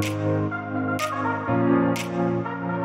Thank you.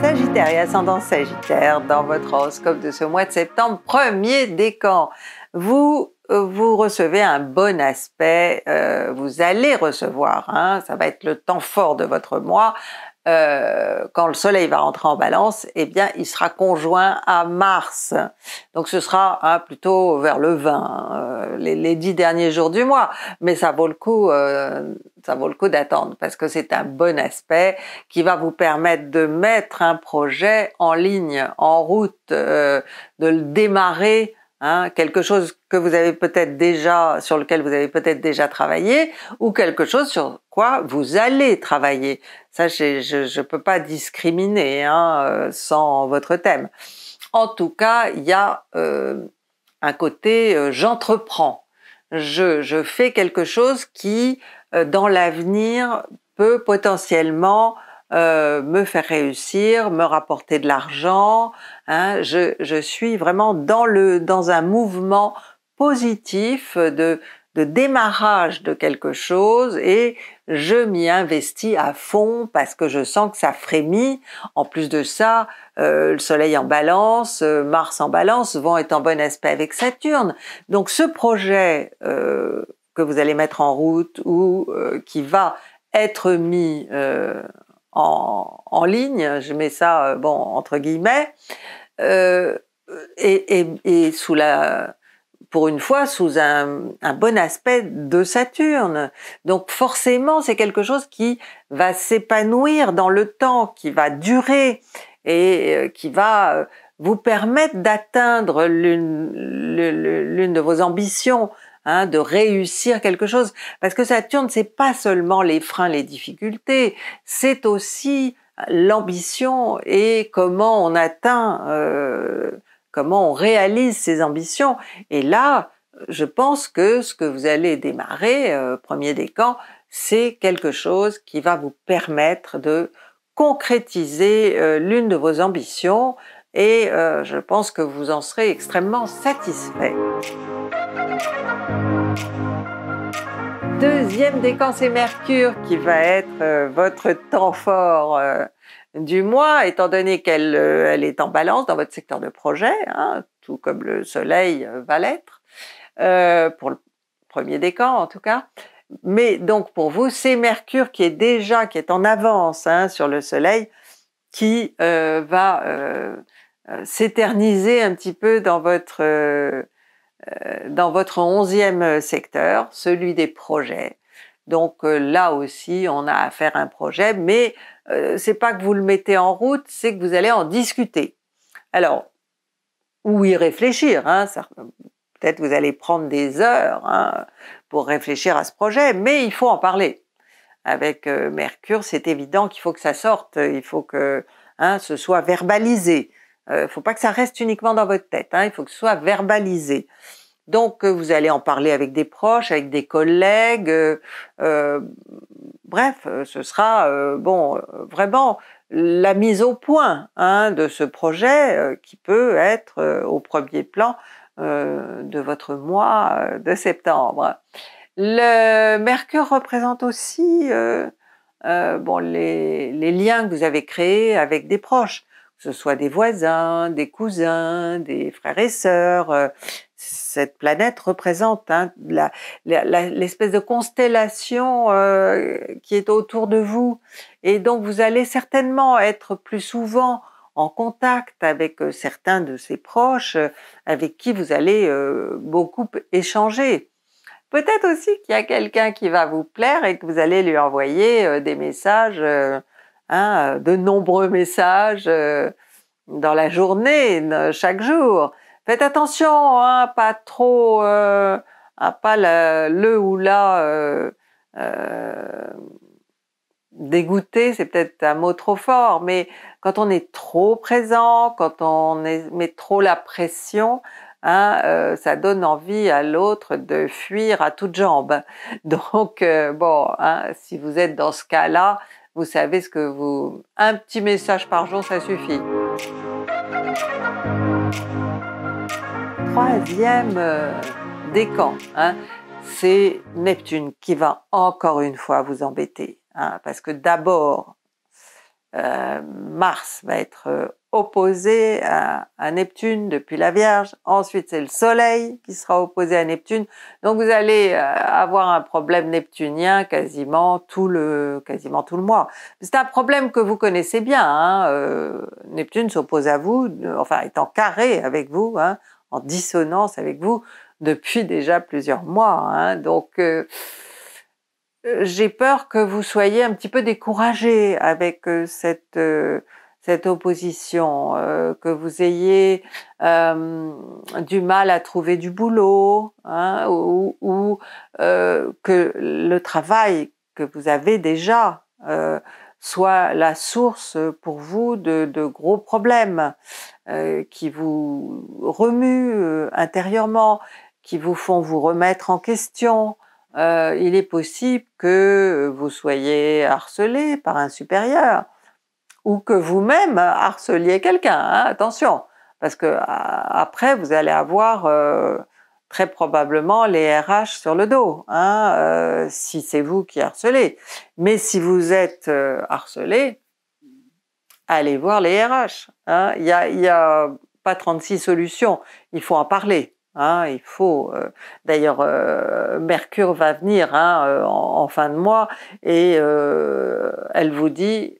Sagittaire et ascendant Sagittaire, dans votre horoscope de ce mois de septembre, premier décan, vous euh, vous recevez un bon aspect, euh, vous allez recevoir, hein, ça va être le temps fort de votre mois, euh, quand le Soleil va rentrer en Balance, eh bien, il sera conjoint à Mars. Donc, ce sera hein, plutôt vers le 20, euh, les, les, dix derniers jours du mois. Mais ça vaut le coup, euh, ça vaut le coup d'attendre parce que c'est un bon aspect qui va vous permettre de mettre un projet en ligne, en route, de le démarrer Hein, quelque chose que vous avez peut-être déjà, sur lequel vous avez peut-être déjà travaillé, ou quelque chose sur quoi vous allez travailler. Ça, je ne peux pas discriminer hein, euh, sans votre thème. En tout cas, il y a euh, un côté euh, j'entreprends. Je, je, fais quelque chose qui, dans l'avenir, peut potentiellement euh, me faire réussir, me rapporter de l'argent. Hein. je, suis vraiment dans, le, dans un mouvement positif de, de démarrage de quelque chose et je m'y investis à fond parce que je sens que ça frémit. En plus de ça, euh, le Soleil en balance, euh, Mars en balance, vont être en bon aspect avec Saturne. Donc ce projet que vous allez mettre en route ou qui va être mis en, ligne, je mets ça, euh, bon, entre guillemets, euh, et, sous la, pour une fois, sous un bon aspect de Saturne. Donc forcément, c'est quelque chose qui va s'épanouir dans le temps, qui va durer et euh, qui va vous permettre d'atteindre l'une de vos ambitions Hein, de réussir quelque chose. Parce que Saturne, c'est pas seulement les freins, les difficultés, c'est aussi l'ambition et comment on atteint, euh, comment on réalise ses ambitions. Et là, je pense que ce que vous allez démarrer, euh, premier des camps, c'est quelque chose qui va vous permettre de concrétiser euh, l'une de vos ambitions, et euh, je pense que vous en serez extrêmement satisfait. Deuxième décan, c'est Mercure qui va être euh, votre temps fort euh, du mois, étant donné qu'elle est en balance dans votre secteur de projet, hein, tout comme le Soleil va l'être, pour le premier décan en tout cas. Mais donc pour vous, c'est Mercure qui est déjà, qui est en avance hein, sur le Soleil, qui va euh, s'éterniser un petit peu dans votre euh, euh, dans votre onzième secteur, celui des projets. Donc là aussi, on a à faire un projet, mais ce c'est pas que vous le mettez en route, c'est que vous allez en discuter. Alors, ou y réfléchir. Hein, peut-être vous allez prendre des heures hein, pour réfléchir à ce projet, mais il faut en parler. Avec Mercure, c'est évident qu'il faut que ça sorte, il faut que hein, ce soit verbalisé ne euh, faut pas que ça reste uniquement dans votre tête. Hein. il faut que ce soit verbalisé. Donc euh, vous allez en parler avec des proches, avec des collègues. Euh, bref, ce sera bon vraiment la mise au point hein, de ce projet qui peut être au premier plan de votre mois de septembre. Le Mercure représente aussi bon, les liens que vous avez créés avec des proches ce soit des voisins, des cousins, des frères et sœurs. Euh, cette planète représente hein, l'espèce de constellation euh, qui est autour de vous. Et donc vous allez certainement être plus souvent en contact avec euh, certains de ses proches avec qui vous allez beaucoup échanger. Peut-être aussi qu'il y a quelqu'un qui va vous plaire et que vous allez lui envoyer des messages Hein, de nombreux messages euh, dans la journée, euh, chaque jour. Faites attention, hein, pas trop, euh, hein, pas le ou la dégoûter, dégoûté, c'est peut-être un mot trop fort, mais quand on est trop présent, quand on met trop la pression, ça donne envie à l'autre de fuir à toutes jambes. Donc bon, si vous êtes dans ce cas-là, vous savez ce que vous... Un petit message par jour, ça suffit. Troisième euh, décan, hein, c'est Neptune qui va encore une fois vous embêter. Hein, parce que d'abord, euh, Mars va être euh, opposé à, Neptune depuis la Vierge. Ensuite, c'est le Soleil qui sera opposé à Neptune. Donc, vous allez euh, avoir un problème neptunien quasiment tout le quasiment tout le mois. C'est un problème que vous connaissez bien. Hein. Neptune s'oppose à vous, enfin est en carré avec vous, hein, en dissonance avec vous depuis déjà plusieurs mois. Hein. Donc euh, j'ai peur que vous soyez un petit peu découragé avec euh, cette euh, cette opposition, que vous ayez du mal à trouver du boulot, hein, ou, que le travail que vous avez déjà soit la source pour vous de, de gros problèmes qui vous remuent intérieurement, qui vous font vous remettre en question, euh, il est possible que vous soyez harcelé par un supérieur ou que vous-même harceliez quelqu'un, hein, attention, parce que euh, après vous allez avoir euh, très probablement les RH sur le dos, hein, si c'est vous qui harcelez. Mais si vous êtes harcelé, allez voir les RH. Hein. Il n'y a pas 36 solutions, il faut en parler. Hein, il faut. Euh, d'ailleurs, euh, Mercure va venir hein, euh, en, fin de mois et elle vous dit,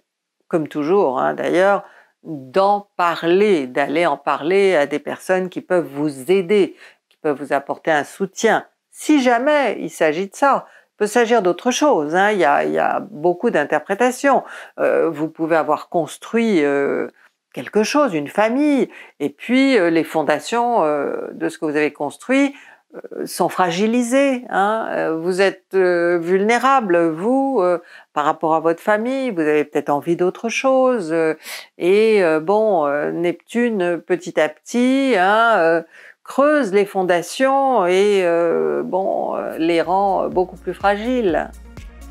comme toujours hein, d'ailleurs, d'en parler, d'aller en parler à des personnes qui peuvent vous aider, qui peuvent vous apporter un soutien. Si jamais il s'agit de ça, peut s'agir d'autre chose. Il y, a beaucoup d'interprétations. vous pouvez avoir construit quelque chose, une famille. Et puis euh, les fondations euh, de ce que vous avez construit euh, sont fragilisées. Hein. Vous êtes vulnérable, vous, par rapport à votre famille. Vous avez peut-être envie d'autre chose. et bon, Neptune, petit à petit, hein, creuse les fondations et bon, les rend beaucoup plus fragiles.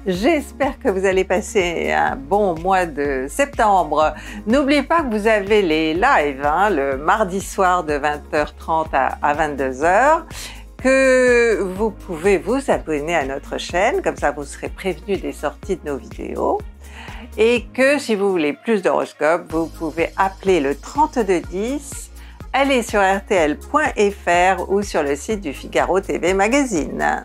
J'espère que vous allez passer un bon mois de septembre. N'oubliez pas que vous avez les lives hein, le mardi soir de 20h30 à 22h que vous pouvez vous abonner à notre chaîne, comme ça vous serez prévenu des sorties de nos vidéos. Et que si vous voulez plus d'horoscopes, vous pouvez appeler le 3210, aller sur rtl.fr ou sur le site du Figaro TV Magazine.